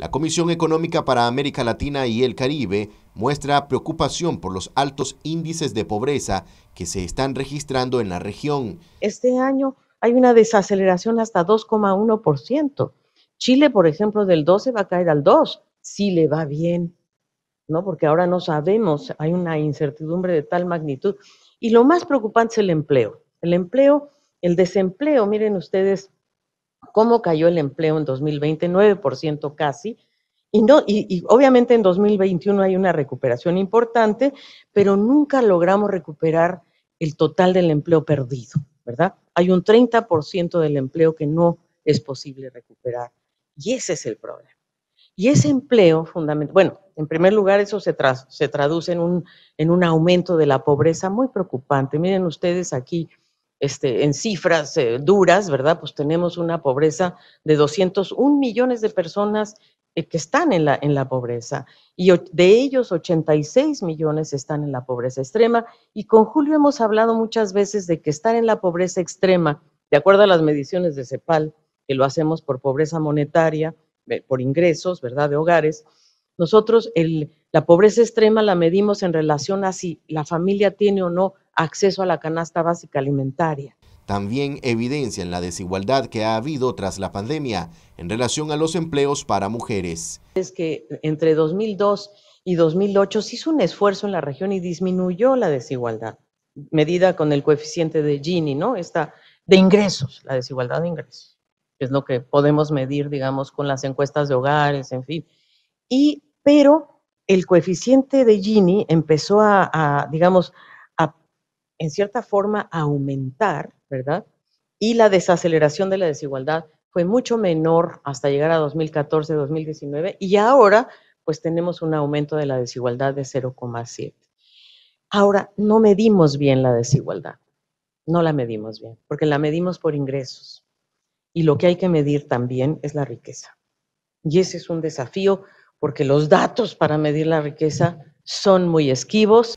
La Comisión Económica para América Latina y el Caribe muestra preocupación por los altos índices de pobreza que se están registrando en la región. Este año hay una desaceleración hasta 2,1%. Chile, por ejemplo, del 12 va a caer al 2, si le va bien, ¿no? Porque ahora no sabemos, hay una incertidumbre de tal magnitud. Y lo más preocupante es el empleo. El empleo, el desempleo, miren ustedes, cómo cayó el empleo en 2020, 9% casi. Y, no, y, obviamente en 2021 hay una recuperación importante, pero nunca logramos recuperar el total del empleo perdido, ¿verdad? Hay un 30% del empleo que no es posible recuperar. Y ese es el problema. Y ese empleo fundamental, bueno, en primer lugar eso se, traduce en un aumento de la pobreza muy preocupante. Miren ustedes aquí, este, en cifras eh, duras, ¿verdad? Pues tenemos una pobreza de 201 millones de personas eh, que están en la, en la pobreza y de ellos 86 millones están en la pobreza extrema. Y con Julio hemos hablado muchas veces de que estar en la pobreza extrema, de acuerdo a las mediciones de CEPAL, que lo hacemos por pobreza monetaria, por ingresos, ¿verdad?, de hogares, nosotros la pobreza extrema la medimos en relación a si la familia tiene o no acceso a la canasta básica alimentaria. También evidencian la desigualdad que ha habido tras la pandemia en relación a los empleos para mujeres. Es que entre 2002 y 2008 se hizo un esfuerzo en la región y disminuyó la desigualdad, medida con el coeficiente de Gini, ¿no? Esta de ingresos, la desigualdad de ingresos, que es lo que podemos medir, digamos, con las encuestas de hogares, en fin. Y, pero el coeficiente de Gini empezó a, a digamos, en cierta forma, aumentar, ¿verdad? Y la desaceleración de la desigualdad fue mucho menor hasta llegar a 2014, 2019, y ahora pues tenemos un aumento de la desigualdad de 0,7. Ahora, no medimos bien la desigualdad, no la medimos bien, porque la medimos por ingresos. Y lo que hay que medir también es la riqueza. Y ese es un desafío porque los datos para medir la riqueza son muy esquivos.